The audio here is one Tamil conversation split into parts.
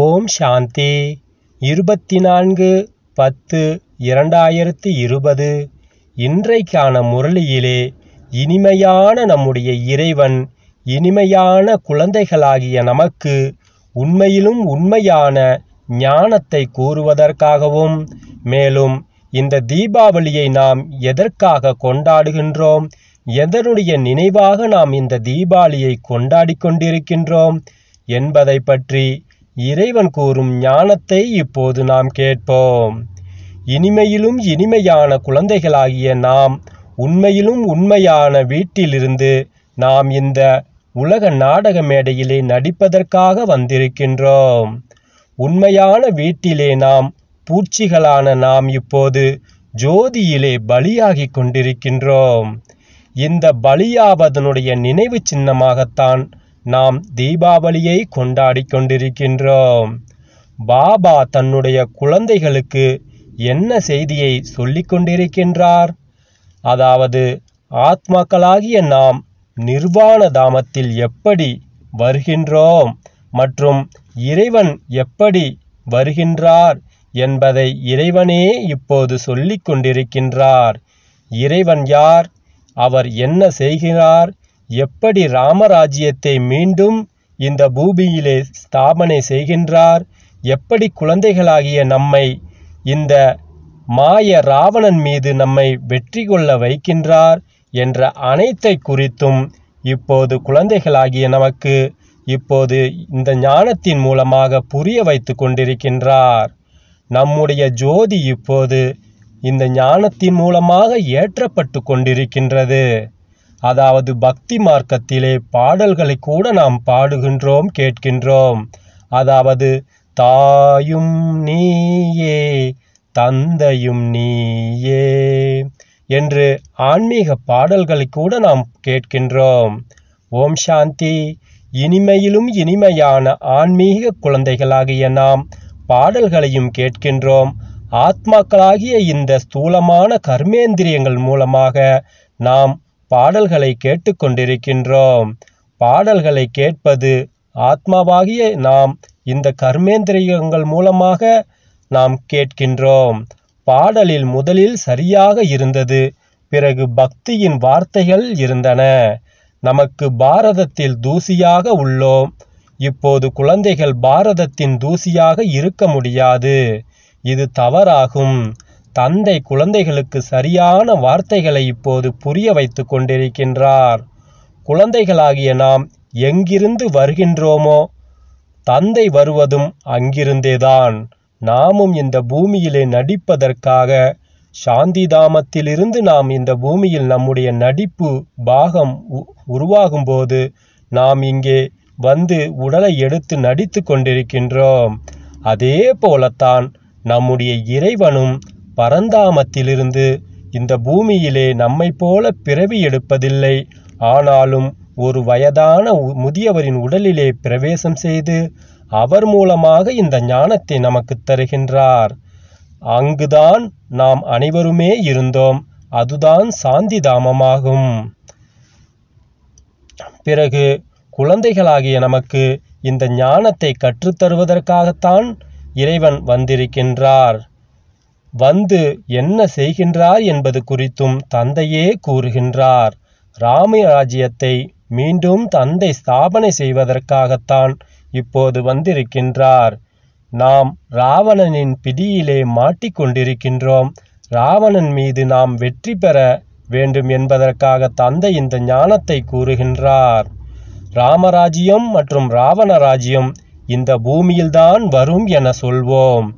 ஓம் சாந்தி இருபத்தி நான்கு பத்து இரண்டாயிரத்தி இருபது இன்றைக்கான முரளியிலே இனிமையான நம்முடைய இறைவன் இனிமையான குழந்தைகளாகிய நமக்கு உண்மையிலும் உண்மையான ஞானத்தை கூறுவதற்காகவும் மேலும் இந்த தீபாவளியை நாம் எதற்காக கொண்டாடுகின்றோம் எதனுடைய நினைவாக நாம் இந்த தீபாவளியை கொண்டாடி கொண்டிருக்கின்றோம் என்பதை பற்றி இறைவன் கூறும் ஞானத்தை இப்போது நாம் கேட்போம் இனிமையிலும் இனிமையான குழந்தைகளாகிய நாம் உண்மையிலும் உண்மையான வீட்டிலிருந்து நாம் இந்த உலக நாடக மேடையிலே நடிப்பதற்காக வந்திருக்கின்றோம் உண்மையான வீட்டிலே நாம் பூச்சிகளான நாம் இப்போது ஜோதியிலே பலியாகி கொண்டிருக்கின்றோம் இந்த பலியாவதனுடைய நினைவு சின்னமாகத்தான் நாம் தீபாவளியை கொண்டாடி கொண்டிருக்கின்றோம் பாபா தன்னுடைய குழந்தைகளுக்கு என்ன செய்தியை சொல்லிக் கொண்டிருக்கின்றார் அதாவது ஆத்மாக்களாகிய நாம் நிர்வாண தாமத்தில் எப்படி வருகின்றோம் மற்றும் இறைவன் எப்படி வருகின்றார் என்பதை இறைவனே இப்போது சொல்லிக் கொண்டிருக்கின்றார் இறைவன் யார் அவர் என்ன செய்கிறார் எப்படி ராமராஜ்யத்தை மீண்டும் இந்த பூமியிலே ஸ்தாபனை செய்கின்றார் எப்படி குழந்தைகளாகிய நம்மை இந்த மாய ராவணன் மீது நம்மை வெற்றி கொள்ள வைக்கின்றார் என்ற அனைத்தை குறித்தும் இப்போது குழந்தைகளாகிய நமக்கு இப்போது இந்த ஞானத்தின் மூலமாக புரிய வைத்து கொண்டிருக்கின்றார் நம்முடைய ஜோதி இப்போது இந்த ஞானத்தின் மூலமாக ஏற்றப்பட்டு கொண்டிருக்கின்றது அதாவது பக்தி மார்க்கத்திலே பாடல்களை கூட நாம் பாடுகின்றோம் கேட்கின்றோம் அதாவது தாயும் நீயே தந்தையும் நீயே என்று ஆன்மீக பாடல்களை கூட நாம் கேட்கின்றோம் ஓம் சாந்தி இனிமையிலும் இனிமையான ஆன்மீக குழந்தைகளாகிய நாம் பாடல்களையும் கேட்கின்றோம் ஆத்மாக்களாகிய இந்த ஸ்தூலமான கர்மேந்திரியங்கள் மூலமாக நாம் பாடல்களை கேட்டுக்கொண்டிருக்கின்றோம் பாடல்களை கேட்பது ஆத்மாவாகிய நாம் இந்த கர்மேந்திரியங்கள் மூலமாக நாம் கேட்கின்றோம் பாடலில் முதலில் சரியாக இருந்தது பிறகு பக்தியின் வார்த்தைகள் இருந்தன நமக்கு பாரதத்தில் தூசியாக உள்ளோம் இப்போது குழந்தைகள் பாரதத்தின் தூசியாக இருக்க முடியாது இது தவறாகும் தந்தை குழந்தைகளுக்கு சரியான வார்த்தைகளை இப்போது புரிய வைத்து கொண்டிருக்கின்றார் குழந்தைகளாகிய நாம் எங்கிருந்து வருகின்றோமோ தந்தை வருவதும் அங்கிருந்தேதான் நாமும் இந்த பூமியிலே நடிப்பதற்காக சாந்திதாமத்திலிருந்து நாம் இந்த பூமியில் நம்முடைய நடிப்பு பாகம் உருவாகும்போது நாம் இங்கே வந்து உடலை எடுத்து நடித்து கொண்டிருக்கின்றோம் அதே போலத்தான் நம்முடைய இறைவனும் பரந்தாமத்திலிருந்து இந்த பூமியிலே நம்மைப் போல பிறவி எடுப்பதில்லை ஆனாலும் ஒரு வயதான முதியவரின் உடலிலே பிரவேசம் செய்து அவர் மூலமாக இந்த ஞானத்தை நமக்கு தருகின்றார் அங்குதான் நாம் அனைவருமே இருந்தோம் அதுதான் சாந்தி தாமமாகும் பிறகு குழந்தைகளாகிய நமக்கு இந்த ஞானத்தை கற்றுத்தருவதற்காகத்தான் இறைவன் வந்திருக்கின்றார் வந்து என்ன செய்கின்றார் என்பது குறித்தும் தந்தையே கூறுகின்றார் ராம ராஜ்யத்தை மீண்டும் தந்தை ஸ்தாபனை செய்வதற்காகத்தான் இப்போது வந்திருக்கின்றார் நாம் ராவணனின் பிடியிலே மாட்டிக்கொண்டிருக்கின்றோம் ராவணன் மீது நாம் வெற்றி பெற வேண்டும் என்பதற்காக தந்தை இந்த ஞானத்தை கூறுகின்றார் ராமராஜ்யம் மற்றும் ராவண ராஜ்யம் இந்த பூமியில்தான் வரும் என சொல்வோம்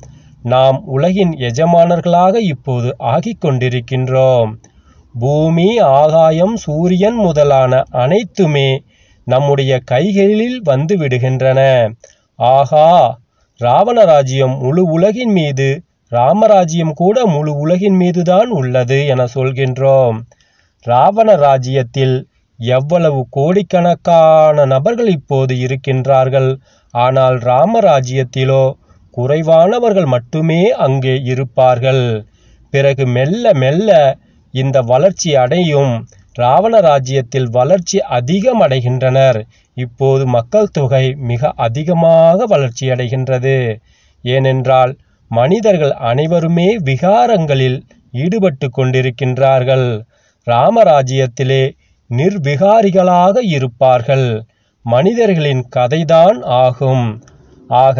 நாம் உலகின் எஜமானர்களாக இப்போது ஆகிக் கொண்டிருக்கின்றோம் பூமி ஆகாயம் சூரியன் முதலான அனைத்துமே நம்முடைய கைகளில் வந்து விடுகின்றன ஆகா ராவணராஜ்யம் முழு உலகின் மீது ராமராஜ்யம் கூட முழு உலகின் மீதுதான் உள்ளது என சொல்கின்றோம் ராவண ராஜ்யத்தில் எவ்வளவு கோடிக்கணக்கான நபர்கள் இப்போது இருக்கின்றார்கள் ஆனால் ராமராஜ்யத்திலோ குறைவானவர்கள் மட்டுமே அங்கே இருப்பார்கள் பிறகு மெல்ல மெல்ல இந்த வளர்ச்சி அடையும் ராவண ராஜ்யத்தில் வளர்ச்சி அடைகின்றனர் இப்போது மக்கள் தொகை மிக அதிகமாக வளர்ச்சி அடைகின்றது ஏனென்றால் மனிதர்கள் அனைவருமே விகாரங்களில் ஈடுபட்டு கொண்டிருக்கின்றார்கள் ராமராஜ்யத்திலே நிர்விகாரிகளாக இருப்பார்கள் மனிதர்களின் கதைதான் ஆகும் ஆக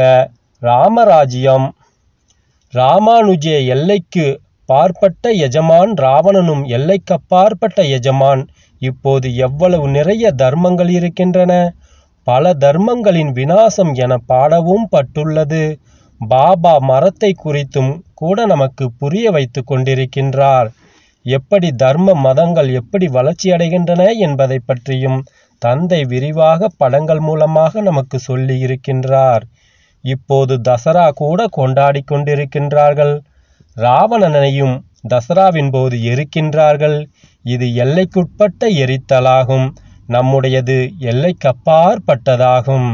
ராமராஜ்யம் ராமானுஜே எல்லைக்கு பார்ப்பட்ட எஜமான் ராவணனும் எல்லைக்கப்பாற்பட்ட எஜமான் இப்போது எவ்வளவு நிறைய தர்மங்கள் இருக்கின்றன பல தர்மங்களின் வினாசம் என பாடவும் பட்டுள்ளது பாபா மரத்தை குறித்தும் கூட நமக்கு புரிய வைத்து கொண்டிருக்கின்றார் எப்படி தர்ம மதங்கள் எப்படி வளர்ச்சியடைகின்றன என்பதை பற்றியும் தந்தை விரிவாக படங்கள் மூலமாக நமக்கு சொல்லி இருக்கின்றார் இப்போது தசரா கூட கொண்டாடி கொண்டிருக்கின்றார்கள் ராவணனையும் தசராவின் போது எரிக்கின்றார்கள் இது எல்லைக்குட்பட்ட எரித்தலாகும் நம்முடையது எல்லைக்கப்பாற்பட்டதாகும்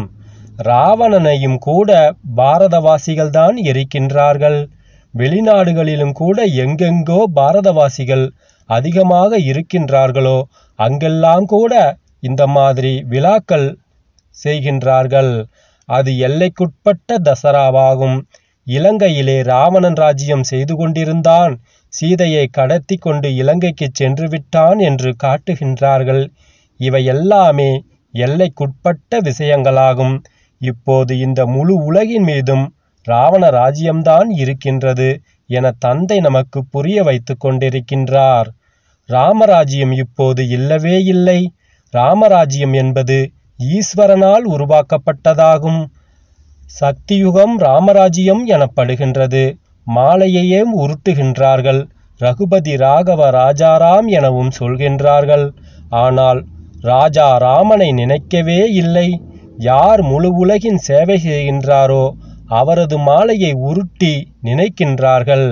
ராவணனையும் கூட பாரதவாசிகள் தான் எரிக்கின்றார்கள் வெளிநாடுகளிலும் கூட எங்கெங்கோ பாரதவாசிகள் அதிகமாக இருக்கின்றார்களோ அங்கெல்லாம் கூட இந்த மாதிரி விழாக்கள் செய்கின்றார்கள் அது எல்லைக்குட்பட்ட தசராவாகும் இலங்கையிலே ராவணன் ராஜ்யம் செய்து கொண்டிருந்தான் சீதையை கடத்தி கொண்டு இலங்கைக்கு சென்று விட்டான் என்று காட்டுகின்றார்கள் இவை எல்லாமே எல்லைக்குட்பட்ட விஷயங்களாகும் இப்போது இந்த முழு உலகின் மீதும் ராவண ராஜ்யம்தான் இருக்கின்றது என தந்தை நமக்கு புரிய வைத்து கொண்டிருக்கின்றார் ராமராஜ்யம் இப்போது இல்லவே இல்லை ராமராஜ்யம் என்பது ஈஸ்வரனால் உருவாக்கப்பட்டதாகும் சக்தியுகம் ராமராஜ்யம் எனப்படுகின்றது மாலையையே உருட்டுகின்றார்கள் ரகுபதி ராகவ ராஜாராம் எனவும் சொல்கின்றார்கள் ஆனால் ராஜா ராமனை நினைக்கவே இல்லை யார் முழு உலகின் சேவை செய்கின்றாரோ அவரது மாலையை உருட்டி நினைக்கின்றார்கள்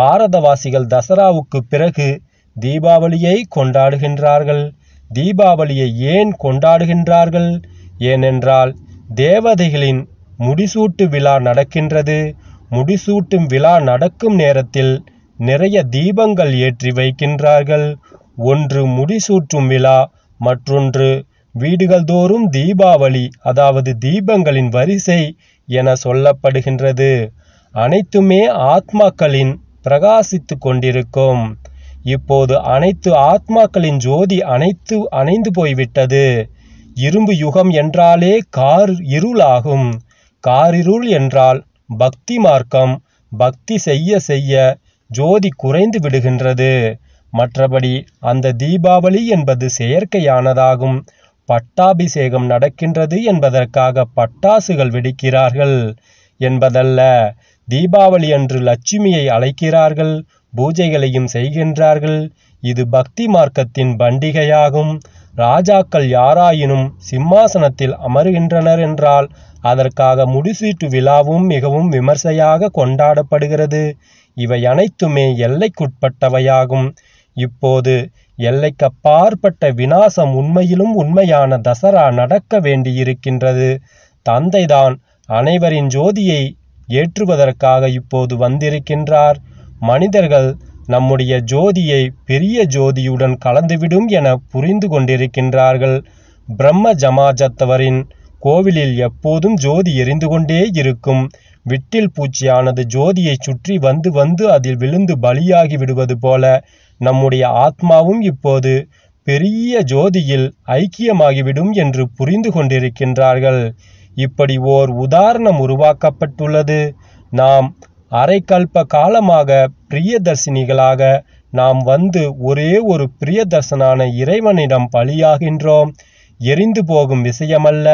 பாரதவாசிகள் தசராவுக்கு பிறகு தீபாவளியை கொண்டாடுகின்றார்கள் தீபாவளியை ஏன் கொண்டாடுகின்றார்கள் ஏனென்றால் தேவதைகளின் முடிசூட்டு விழா நடக்கின்றது முடிசூட்டும் விழா நடக்கும் நேரத்தில் நிறைய தீபங்கள் ஏற்றி வைக்கின்றார்கள் ஒன்று முடிசூட்டும் விழா மற்றொன்று வீடுகள் தோறும் தீபாவளி அதாவது தீபங்களின் வரிசை என சொல்லப்படுகின்றது அனைத்துமே ஆத்மாக்களின் பிரகாசித்து கொண்டிருக்கும் இப்போது அனைத்து ஆத்மாக்களின் ஜோதி அனைத்து அணைந்து போய்விட்டது இரும்பு யுகம் என்றாலே கார் இருளாகும் காரிருள் என்றால் பக்தி மார்க்கம் பக்தி செய்ய செய்ய ஜோதி குறைந்து விடுகின்றது மற்றபடி அந்த தீபாவளி என்பது செயற்கையானதாகும் பட்டாபிஷேகம் நடக்கின்றது என்பதற்காக பட்டாசுகள் வெடிக்கிறார்கள் என்பதல்ல தீபாவளி அன்று லட்சுமியை அழைக்கிறார்கள் பூஜைகளையும் செய்கின்றார்கள் இது பக்தி மார்க்கத்தின் பண்டிகையாகும் ராஜாக்கள் யாராயினும் சிம்மாசனத்தில் அமருகின்றனர் என்றால் அதற்காக முடிசீட்டு விழாவும் மிகவும் விமர்சையாக கொண்டாடப்படுகிறது இவை அனைத்துமே எல்லைக்குட்பட்டவையாகும் இப்போது எல்லைக்கப்பாற்பட்ட வினாசம் உண்மையிலும் உண்மையான தசரா நடக்க வேண்டியிருக்கின்றது தந்தைதான் அனைவரின் ஜோதியை ஏற்றுவதற்காக இப்போது வந்திருக்கின்றார் மனிதர்கள் நம்முடைய ஜோதியை பெரிய ஜோதியுடன் கலந்துவிடும் என புரிந்து கொண்டிருக்கின்றார்கள் பிரம்ம ஜமாஜத்தவரின் கோவிலில் எப்போதும் ஜோதி எரிந்து கொண்டே இருக்கும் விட்டில் பூச்சியானது ஜோதியை சுற்றி வந்து வந்து அதில் விழுந்து பலியாகி விடுவது போல நம்முடைய ஆத்மாவும் இப்போது பெரிய ஜோதியில் ஐக்கியமாகிவிடும் என்று புரிந்து கொண்டிருக்கின்றார்கள் இப்படி ஓர் உதாரணம் உருவாக்கப்பட்டுள்ளது நாம் அரைக்கல்ப காலமாக பிரியதர்சினிகளாக நாம் வந்து ஒரே ஒரு பிரியதர்சனான இறைவனிடம் பலியாகின்றோம் எரிந்து போகும் விஷயமல்ல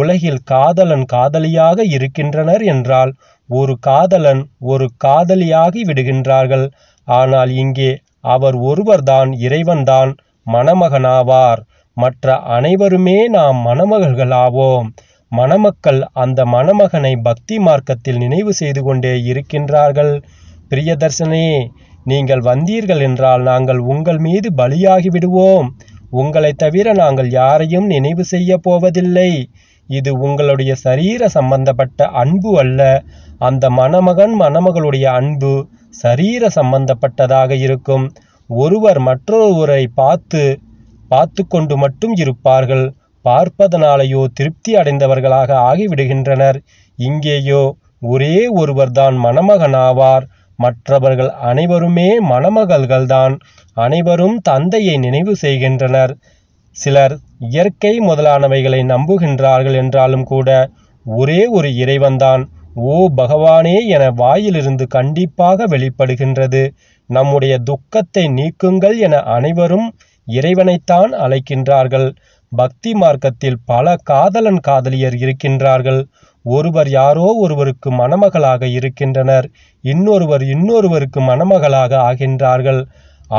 உலகில் காதலன் காதலியாக இருக்கின்றனர் என்றால் ஒரு காதலன் ஒரு காதலியாகி விடுகின்றார்கள் ஆனால் இங்கே அவர் ஒருவர்தான் இறைவன்தான் மணமகனாவார் மற்ற அனைவருமே நாம் மணமகள்களாவோம் மணமக்கள் அந்த மணமகனை பக்தி மார்க்கத்தில் நினைவு செய்து கொண்டே இருக்கின்றார்கள் பிரியதர்சனே நீங்கள் வந்தீர்கள் என்றால் நாங்கள் உங்கள் மீது பலியாகி விடுவோம் உங்களை தவிர நாங்கள் யாரையும் நினைவு செய்ய போவதில்லை இது உங்களுடைய சரீர சம்பந்தப்பட்ட அன்பு அல்ல அந்த மணமகன் மணமகளுடைய அன்பு சரீர சம்பந்தப்பட்டதாக இருக்கும் ஒருவர் மற்றொருவரை பார்த்து பார்த்து கொண்டு மட்டும் இருப்பார்கள் பார்ப்பதனாலேயோ திருப்தி அடைந்தவர்களாக ஆகிவிடுகின்றனர் இங்கேயோ ஒரே ஒருவர்தான் மணமகனாவார் மற்றவர்கள் அனைவருமே மணமகள்கள்தான் அனைவரும் தந்தையை நினைவு செய்கின்றனர் சிலர் இயற்கை முதலானவைகளை நம்புகின்றார்கள் என்றாலும் கூட ஒரே ஒரு இறைவன்தான் ஓ பகவானே என வாயிலிருந்து கண்டிப்பாக வெளிப்படுகின்றது நம்முடைய துக்கத்தை நீக்குங்கள் என அனைவரும் இறைவனைத்தான் அழைக்கின்றார்கள் பக்தி மார்க்கத்தில் பல காதலன் காதலியர் இருக்கின்றார்கள் ஒருவர் யாரோ ஒருவருக்கு மணமகளாக இருக்கின்றனர் இன்னொருவர் இன்னொருவருக்கு மணமகளாக ஆகின்றார்கள்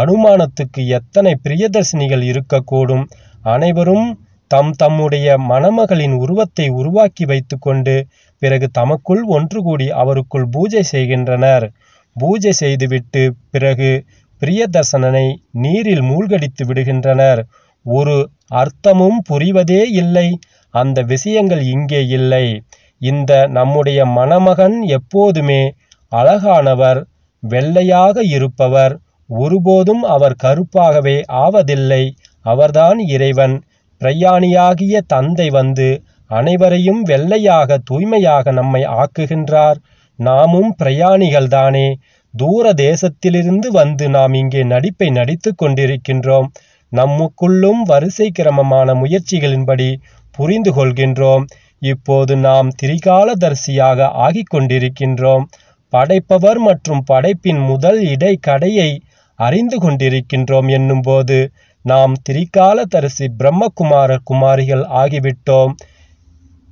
அனுமானத்துக்கு எத்தனை பிரியதர்சினிகள் இருக்கக்கூடும் அனைவரும் தம் தம்முடைய மணமகளின் உருவத்தை உருவாக்கி வைத்துக்கொண்டு பிறகு தமக்குள் ஒன்று கூடி அவருக்குள் பூஜை செய்கின்றனர் பூஜை செய்துவிட்டு பிறகு பிரியதர்சனனை நீரில் மூழ்கடித்து விடுகின்றனர் ஒரு அர்த்தமும் புரிவதே இல்லை அந்த விஷயங்கள் இங்கே இல்லை இந்த நம்முடைய மணமகன் எப்போதுமே அழகானவர் வெள்ளையாக இருப்பவர் ஒருபோதும் அவர் கருப்பாகவே ஆவதில்லை அவர்தான் இறைவன் பிரயாணியாகிய தந்தை வந்து அனைவரையும் வெள்ளையாக தூய்மையாக நம்மை ஆக்குகின்றார் நாமும் பிரயாணிகள்தானே தூர தேசத்திலிருந்து வந்து நாம் இங்கே நடிப்பை நடித்து கொண்டிருக்கின்றோம் நம்முக்குள்ளும் வரிசை கிரமமான முயற்சிகளின்படி புரிந்து கொள்கின்றோம் இப்போது நாம் திரிகாலதரிசியாக ஆகிக் கொண்டிருக்கின்றோம் படைப்பவர் மற்றும் படைப்பின் முதல் இடை கடையை அறிந்து கொண்டிருக்கின்றோம் என்னும்போது நாம் திரிகாலதரிசி பிரம்மகுமார குமாரிகள் ஆகிவிட்டோம்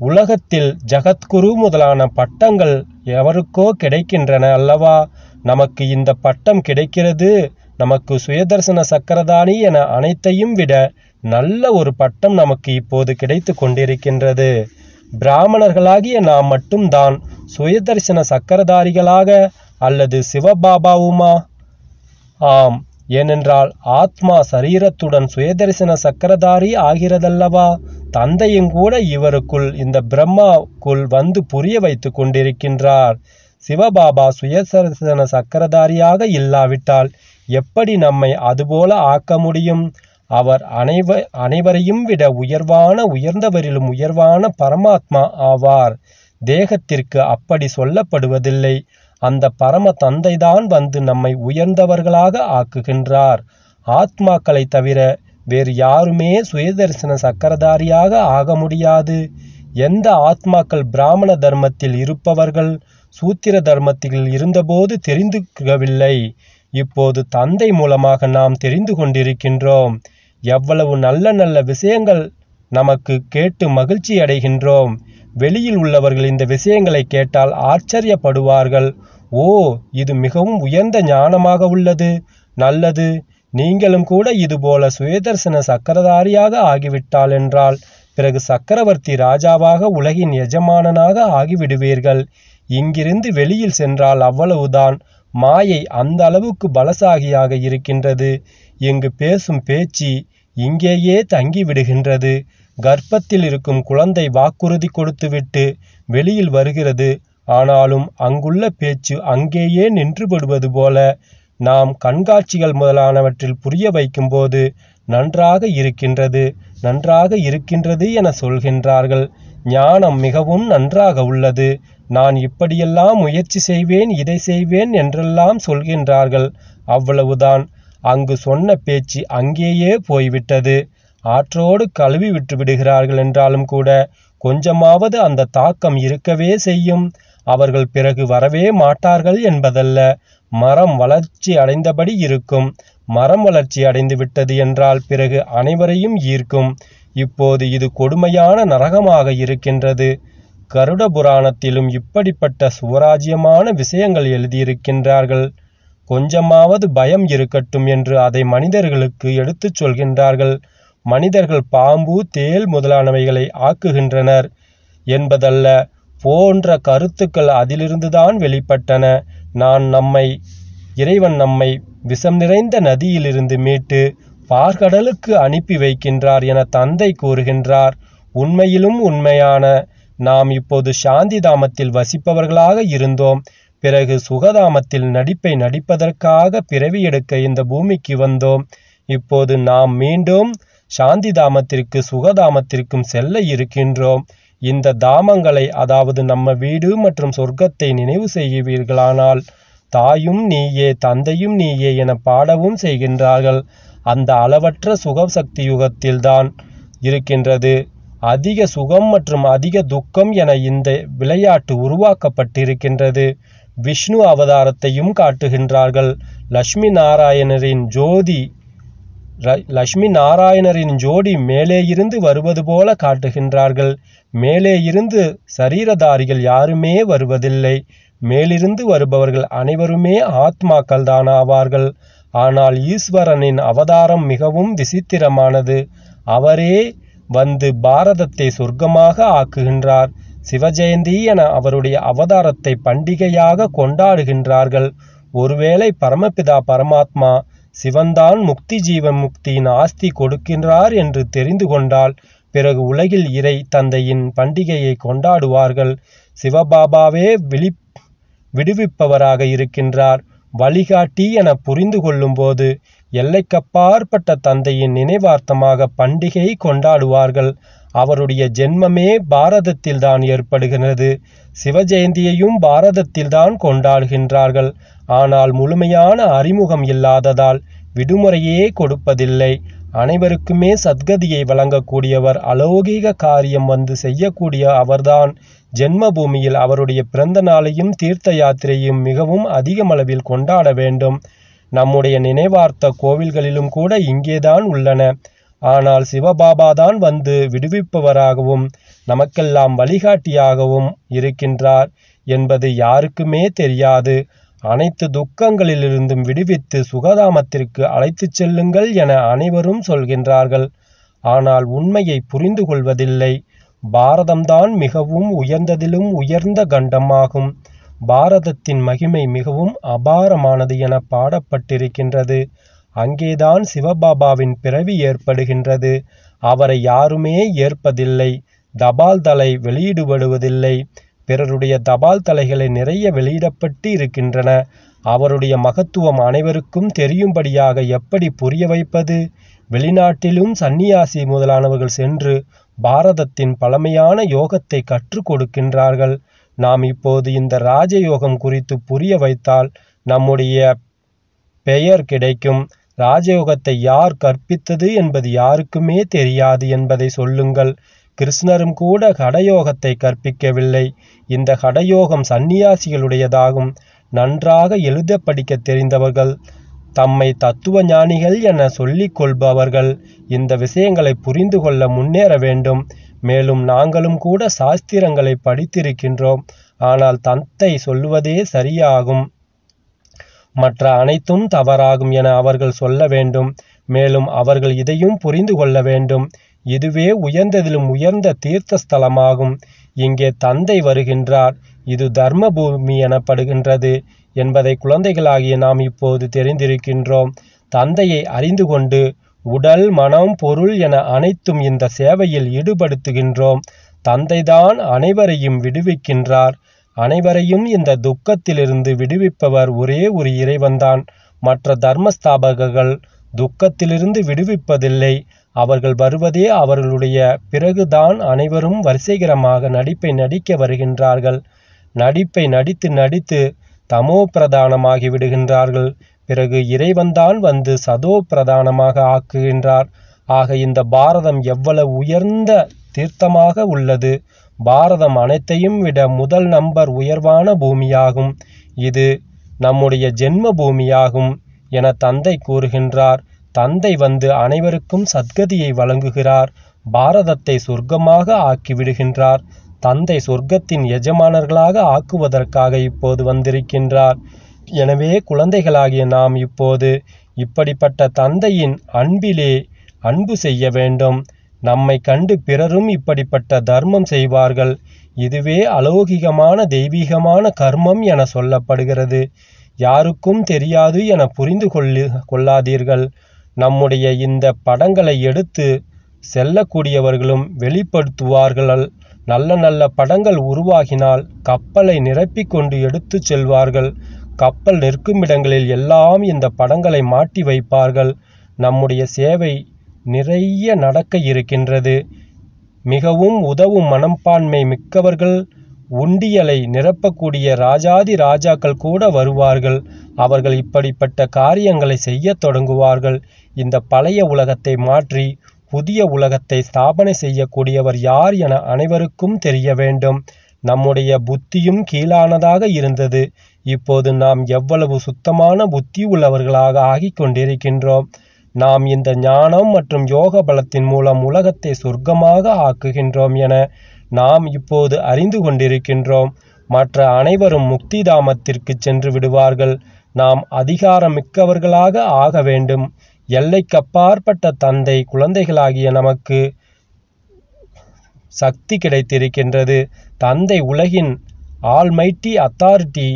உலகத்தில் ஜகத்குரு முதலான பட்டங்கள் எவருக்கோ கிடைக்கின்றன அல்லவா நமக்கு இந்த பட்டம் கிடைக்கிறது நமக்கு சுயதர்சன சக்கரதானி என அனைத்தையும் விட நல்ல ஒரு பட்டம் நமக்கு இப்போது கிடைத்து கொண்டிருக்கின்றது பிராமணர்களாகிய நாம் மட்டும்தான் சுயதர்சன சக்கரதாரிகளாக அல்லது சிவபாபாவுமா ஆம் ஏனென்றால் ஆத்மா சரீரத்துடன் சுயதரிசன சக்கரதாரி ஆகிறதல்லவா தந்தையும் கூட இவருக்குள் இந்த பிரம்மாக்குள் வந்து புரிய வைத்து கொண்டிருக்கின்றார் சிவபாபா சுயதரிசன சக்கரதாரியாக இல்லாவிட்டால் எப்படி நம்மை அதுபோல ஆக்க முடியும் அவர் அனைவ அனைவரையும் விட உயர்வான உயர்ந்தவரிலும் உயர்வான பரமாத்மா ஆவார் தேகத்திற்கு அப்படி சொல்லப்படுவதில்லை அந்த பரம தந்தைதான் வந்து நம்மை உயர்ந்தவர்களாக ஆக்குகின்றார் ஆத்மாக்களை தவிர வேறு யாருமே சுயதரிசன சக்கரதாரியாக ஆக முடியாது எந்த ஆத்மாக்கள் பிராமண தர்மத்தில் இருப்பவர்கள் சூத்திர தர்மத்தில் இருந்தபோது தெரிந்துக்கவில்லை இப்போது தந்தை மூலமாக நாம் தெரிந்து கொண்டிருக்கின்றோம் எவ்வளவு நல்ல நல்ல விஷயங்கள் நமக்கு கேட்டு மகிழ்ச்சி அடைகின்றோம் வெளியில் உள்ளவர்கள் இந்த விஷயங்களை கேட்டால் ஆச்சரியப்படுவார்கள் ஓ இது மிகவும் உயர்ந்த ஞானமாக உள்ளது நல்லது நீங்களும் கூட இதுபோல சுயதர்சன சக்கரதாரியாக ஆகிவிட்டால் என்றால் பிறகு சக்கரவர்த்தி ராஜாவாக உலகின் எஜமானனாக ஆகிவிடுவீர்கள் இங்கிருந்து வெளியில் சென்றால் அவ்வளவுதான் மாயை அந்த அளவுக்கு பலசாகியாக இருக்கின்றது இங்கு பேசும் பேச்சு இங்கேயே தங்கிவிடுகின்றது கர்ப்பத்தில் இருக்கும் குழந்தை வாக்குறுதி கொடுத்துவிட்டு வெளியில் வருகிறது ஆனாலும் அங்குள்ள பேச்சு அங்கேயே நின்றுபடுவது போல நாம் கண்காட்சிகள் முதலானவற்றில் புரிய வைக்கும்போது நன்றாக இருக்கின்றது நன்றாக இருக்கின்றது என சொல்கின்றார்கள் ஞானம் மிகவும் நன்றாக உள்ளது நான் இப்படியெல்லாம் முயற்சி செய்வேன் இதை செய்வேன் என்றெல்லாம் சொல்கின்றார்கள் அவ்வளவுதான் அங்கு சொன்ன பேச்சு அங்கேயே போய்விட்டது ஆற்றோடு கழுவி விட்டு விடுகிறார்கள் என்றாலும் கூட கொஞ்சமாவது அந்த தாக்கம் இருக்கவே செய்யும் அவர்கள் பிறகு வரவே மாட்டார்கள் என்பதல்ல மரம் வளர்ச்சி அடைந்தபடி இருக்கும் மரம் வளர்ச்சி அடைந்து விட்டது என்றால் பிறகு அனைவரையும் ஈர்க்கும் இப்போது இது கொடுமையான நரகமாக இருக்கின்றது கருட புராணத்திலும் இப்படிப்பட்ட சுவராஜ்யமான விஷயங்கள் எழுதியிருக்கின்றார்கள் கொஞ்சமாவது பயம் இருக்கட்டும் என்று அதை மனிதர்களுக்கு எடுத்துச் சொல்கின்றார்கள் மனிதர்கள் பாம்பு தேல் முதலானவைகளை ஆக்குகின்றனர் என்பதல்ல போன்ற கருத்துக்கள் அதிலிருந்துதான் வெளிப்பட்டன நான் நம்மை இறைவன் நம்மை விஷம் நிறைந்த நதியிலிருந்து மீட்டு பார்கடலுக்கு அனுப்பி வைக்கின்றார் என தந்தை கூறுகின்றார் உண்மையிலும் உண்மையான நாம் இப்போது சாந்தி தாமத்தில் வசிப்பவர்களாக இருந்தோம் பிறகு சுகதாமத்தில் நடிப்பை நடிப்பதற்காக பிறவி எடுக்க இந்த பூமிக்கு வந்தோம் இப்போது நாம் மீண்டும் சாந்தி தாமத்திற்கு சுகதாமத்திற்கும் செல்ல இருக்கின்றோம் இந்த தாமங்களை அதாவது நம்ம வீடு மற்றும் சொர்க்கத்தை நினைவு செய்வீர்களானால் தாயும் நீயே தந்தையும் நீயே என பாடவும் செய்கின்றார்கள் அந்த அளவற்ற சுக சக்தி யுகத்தில்தான் இருக்கின்றது அதிக சுகம் மற்றும் அதிக துக்கம் என இந்த விளையாட்டு உருவாக்கப்பட்டிருக்கின்றது விஷ்ணு அவதாரத்தையும் காட்டுகின்றார்கள் லட்சுமி நாராயணரின் ஜோதி லட்சுமி நாராயணரின் ஜோடி மேலே இருந்து வருவது போல காட்டுகின்றார்கள் மேலே இருந்து சரீரதாரிகள் யாருமே வருவதில்லை மேலிருந்து வருபவர்கள் அனைவருமே ஆத்மாக்கள் தான் ஆவார்கள் ஆனால் ஈஸ்வரனின் அவதாரம் மிகவும் விசித்திரமானது அவரே வந்து பாரதத்தை சொர்க்கமாக ஆக்குகின்றார் சிவஜெயந்தி என அவருடைய அவதாரத்தை பண்டிகையாக கொண்டாடுகின்றார்கள் ஒருவேளை பரமபிதா பரமாத்மா சிவன்தான் முக்தி ஜீவன் முக்தியின் ஆஸ்தி கொடுக்கின்றார் என்று தெரிந்து கொண்டால் பிறகு உலகில் இறை தந்தையின் பண்டிகையை கொண்டாடுவார்கள் சிவபாபாவே விழி விடுவிப்பவராக இருக்கின்றார் வழிகாட்டி என புரிந்து கொள்ளும்போது எல்லைக்கப்பாற்பட்ட தந்தையின் நினைவார்த்தமாக பண்டிகை கொண்டாடுவார்கள் அவருடைய ஜென்மமே பாரதத்தில்தான் ஏற்படுகிறது சிவஜெயந்தியையும் பாரதத்தில்தான் கொண்டாடுகின்றார்கள் ஆனால் முழுமையான அறிமுகம் இல்லாததால் விடுமுறையே கொடுப்பதில்லை அனைவருக்குமே சத்கதியை வழங்கக்கூடியவர் அலௌகீக காரியம் வந்து செய்யக்கூடிய அவர்தான் ஜென்மபூமியில் அவருடைய பிறந்த நாளையும் தீர்த்த யாத்திரையும் மிகவும் அதிகமளவில் கொண்டாட வேண்டும் நம்முடைய நினைவார்த்த கோவில்களிலும் கூட இங்கேதான் உள்ளன ஆனால் சிவபாபா தான் வந்து விடுவிப்பவராகவும் நமக்கெல்லாம் வழிகாட்டியாகவும் இருக்கின்றார் என்பது யாருக்குமே தெரியாது அனைத்து துக்கங்களிலிருந்தும் விடுவித்து சுகதாமத்திற்கு அழைத்துச் செல்லுங்கள் என அனைவரும் சொல்கின்றார்கள் ஆனால் உண்மையை புரிந்து கொள்வதில்லை பாரதம்தான் மிகவும் உயர்ந்ததிலும் உயர்ந்த கண்டமாகும் பாரதத்தின் மகிமை மிகவும் அபாரமானது என பாடப்பட்டிருக்கின்றது அங்கேதான் சிவபாபாவின் பிறவி ஏற்படுகின்றது அவரை யாருமே ஏற்பதில்லை தபால் தலை வெளியிடுபடுவதில்லை பிறருடைய தபால் தலைகளை நிறைய வெளியிடப்பட்டு இருக்கின்றன அவருடைய மகத்துவம் அனைவருக்கும் தெரியும்படியாக எப்படி புரிய வைப்பது வெளிநாட்டிலும் சன்னியாசி முதலானவர்கள் சென்று பாரதத்தின் பழமையான யோகத்தை கற்றுக் கொடுக்கின்றார்கள் நாம் இப்போது இந்த ராஜயோகம் குறித்து புரிய வைத்தால் நம்முடைய பெயர் கிடைக்கும் ராஜயோகத்தை யார் கற்பித்தது என்பது யாருக்குமே தெரியாது என்பதை சொல்லுங்கள் கிருஷ்ணரும் கூட கடயோகத்தை கற்பிக்கவில்லை இந்த கடயோகம் சன்னியாசிகளுடையதாகும் நன்றாக எழுத படிக்க தெரிந்தவர்கள் தம்மை தத்துவ ஞானிகள் என சொல்லிக் கொள்பவர்கள் இந்த விஷயங்களை புரிந்து கொள்ள முன்னேற வேண்டும் மேலும் நாங்களும் கூட சாஸ்திரங்களை படித்திருக்கின்றோம் ஆனால் தந்தை சொல்லுவதே சரியாகும் மற்ற அனைத்தும் தவறாகும் என அவர்கள் சொல்ல வேண்டும் மேலும் அவர்கள் இதையும் புரிந்து கொள்ள வேண்டும் இதுவே உயர்ந்ததிலும் உயர்ந்த தீர்த்த ஸ்தலமாகும் இங்கே தந்தை வருகின்றார் இது தர்ம பூமி எனப்படுகின்றது என்பதை குழந்தைகளாகிய நாம் இப்போது தெரிந்திருக்கின்றோம் தந்தையை அறிந்து கொண்டு உடல் மனம் பொருள் என அனைத்தும் இந்த சேவையில் ஈடுபடுத்துகின்றோம் தந்தைதான் அனைவரையும் விடுவிக்கின்றார் அனைவரையும் இந்த துக்கத்திலிருந்து விடுவிப்பவர் ஒரே ஒரு இறைவன்தான் மற்ற தர்மஸ்தாபகர்கள் துக்கத்திலிருந்து விடுவிப்பதில்லை அவர்கள் வருவதே அவர்களுடைய பிறகுதான் அனைவரும் வரிசைகரமாக நடிப்பை நடிக்க வருகின்றார்கள் நடிப்பை நடித்து நடித்து தமோ பிரதானமாகி விடுகின்றார்கள் பிறகு இறைவன்தான் வந்து சதோ பிரதானமாக ஆக்குகின்றார் ஆக இந்த பாரதம் எவ்வளவு உயர்ந்த தீர்த்தமாக உள்ளது பாரதம் அனைத்தையும் விட முதல் நம்பர் உயர்வான பூமியாகும் இது நம்முடைய ஜென்ம பூமியாகும் என தந்தை கூறுகின்றார் தந்தை வந்து அனைவருக்கும் சத்கதியை வழங்குகிறார் பாரதத்தை சொர்க்கமாக ஆக்கிவிடுகின்றார் தந்தை சொர்க்கத்தின் எஜமானர்களாக ஆக்குவதற்காக இப்போது வந்திருக்கின்றார் எனவே குழந்தைகளாகிய நாம் இப்போது இப்படிப்பட்ட தந்தையின் அன்பிலே அன்பு செய்ய வேண்டும் நம்மை கண்டு பிறரும் இப்படிப்பட்ட தர்மம் செய்வார்கள் இதுவே அலௌகிகமான தெய்வீகமான கர்மம் என சொல்லப்படுகிறது யாருக்கும் தெரியாது என புரிந்து கொள்ளு கொள்ளாதீர்கள் நம்முடைய இந்த படங்களை எடுத்து செல்லக்கூடியவர்களும் வெளிப்படுத்துவார்கள் நல்ல நல்ல படங்கள் உருவாகினால் கப்பலை நிரப்பிக்கொண்டு எடுத்து செல்வார்கள் கப்பல் நிற்கும் இடங்களில் எல்லாம் இந்த படங்களை மாட்டி வைப்பார்கள் நம்முடைய சேவை நிறைய நடக்க இருக்கின்றது மிகவும் உதவும் மனப்பான்மை மிக்கவர்கள் உண்டியலை நிரப்பக்கூடிய ராஜாதி ராஜாக்கள் கூட வருவார்கள் அவர்கள் இப்படிப்பட்ட காரியங்களை செய்ய தொடங்குவார்கள் இந்த பழைய உலகத்தை மாற்றி புதிய உலகத்தை ஸ்தாபனை செய்யக்கூடியவர் யார் என அனைவருக்கும் தெரிய வேண்டும் நம்முடைய புத்தியும் கீழானதாக இருந்தது இப்போது நாம் எவ்வளவு சுத்தமான புத்தி உள்ளவர்களாக ஆகி கொண்டிருக்கின்றோம் நாம் இந்த ஞானம் மற்றும் யோக பலத்தின் மூலம் உலகத்தை சொர்க்கமாக ஆக்குகின்றோம் என நாம் இப்போது அறிந்து கொண்டிருக்கின்றோம் மற்ற அனைவரும் முக்தி தாமத்திற்கு சென்று விடுவார்கள் நாம் அதிகாரமிக்கவர்களாக ஆக வேண்டும் எல்லைக்கப்பாற்பட்ட தந்தை குழந்தைகளாகிய நமக்கு சக்தி கிடைத்திருக்கின்றது தந்தை உலகின் ஆல்மைட்டி அத்தாரிட்டி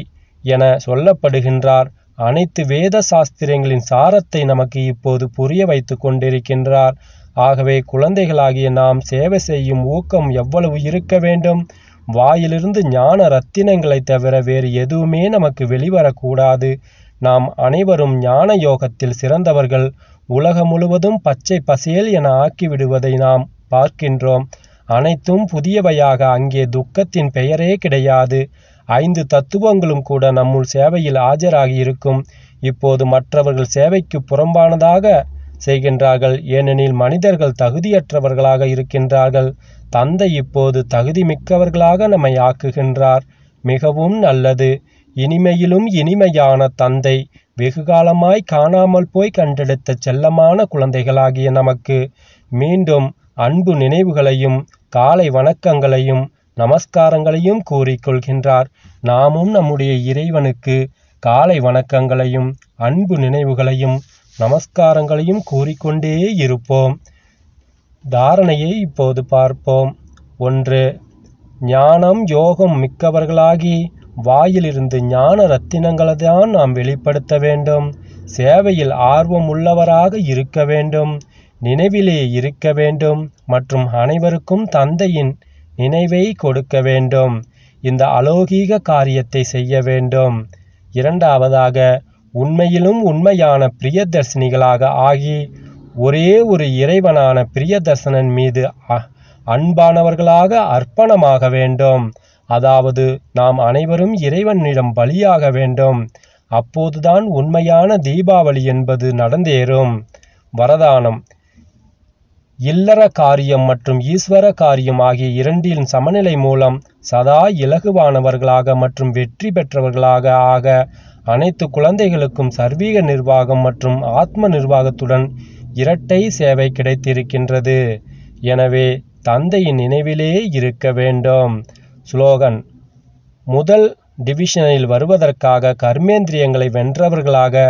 என சொல்லப்படுகின்றார் அனைத்து வேத சாஸ்திரங்களின் சாரத்தை நமக்கு இப்போது புரிய வைத்து கொண்டிருக்கின்றார் ஆகவே குழந்தைகளாகிய நாம் சேவை செய்யும் ஊக்கம் எவ்வளவு இருக்க வேண்டும் வாயிலிருந்து ஞான ரத்தினங்களை தவிர வேறு எதுவுமே நமக்கு வெளிவரக்கூடாது நாம் அனைவரும் ஞான யோகத்தில் சிறந்தவர்கள் உலகம் முழுவதும் பச்சை பசேல் என ஆக்கிவிடுவதை நாம் பார்க்கின்றோம் அனைத்தும் புதியவையாக அங்கே துக்கத்தின் பெயரே கிடையாது ஐந்து தத்துவங்களும் கூட நம்முள் சேவையில் ஆஜராகி இருக்கும் இப்போது மற்றவர்கள் சேவைக்கு புறம்பானதாக செய்கின்றார்கள் ஏனெனில் மனிதர்கள் தகுதியற்றவர்களாக இருக்கின்றார்கள் தந்தை இப்போது தகுதி மிக்கவர்களாக நம்மை ஆக்குகின்றார் மிகவும் நல்லது இனிமையிலும் இனிமையான தந்தை வெகுகாலமாய் காணாமல் போய் கண்டெடுத்த செல்லமான குழந்தைகளாகிய நமக்கு மீண்டும் அன்பு நினைவுகளையும் காலை வணக்கங்களையும் நமஸ்காரங்களையும் கூறிக்கொள்கின்றார் நாமும் நம்முடைய இறைவனுக்கு காலை வணக்கங்களையும் அன்பு நினைவுகளையும் நமஸ்காரங்களையும் கூறிக்கொண்டே இருப்போம் தாரணையை இப்போது பார்ப்போம் ஒன்று ஞானம் யோகம் மிக்கவர்களாகி வாயிலிருந்து ஞான ரத்தினங்களை தான் நாம் வெளிப்படுத்த வேண்டும் சேவையில் ஆர்வம் உள்ளவராக இருக்க வேண்டும் நினைவிலே இருக்க வேண்டும் மற்றும் அனைவருக்கும் தந்தையின் நினைவை கொடுக்க வேண்டும் இந்த அலௌகீக காரியத்தை செய்ய வேண்டும் இரண்டாவதாக உண்மையிலும் உண்மையான பிரியதர்சினிகளாக ஆகி ஒரே ஒரு இறைவனான பிரியதர்சனன் மீது அன்பானவர்களாக அர்ப்பணமாக வேண்டும் அதாவது நாம் அனைவரும் இறைவனிடம் பலியாக வேண்டும் அப்போதுதான் உண்மையான தீபாவளி என்பது நடந்தேறும் வரதானம் இல்லற காரியம் மற்றும் ஈஸ்வர காரியம் ஆகிய இரண்டின் சமநிலை மூலம் சதா இலகுவானவர்களாக மற்றும் வெற்றி பெற்றவர்களாக ஆக அனைத்து குழந்தைகளுக்கும் சர்வீக நிர்வாகம் மற்றும் ஆத்ம நிர்வாகத்துடன் இரட்டை சேவை கிடைத்திருக்கின்றது எனவே தந்தையின் நினைவிலே இருக்க வேண்டும் ஸ்லோகன் முதல் டிவிஷனில் வருவதற்காக கர்மேந்திரியங்களை வென்றவர்களாக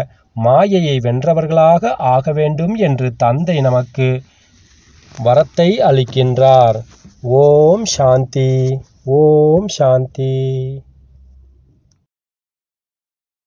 மாயையை வென்றவர்களாக ஆக வேண்டும் என்று தந்தை நமக்கு வரத்தை அளிக்கின்றார் ஓம் சாந்தி ஓம் சாந்தி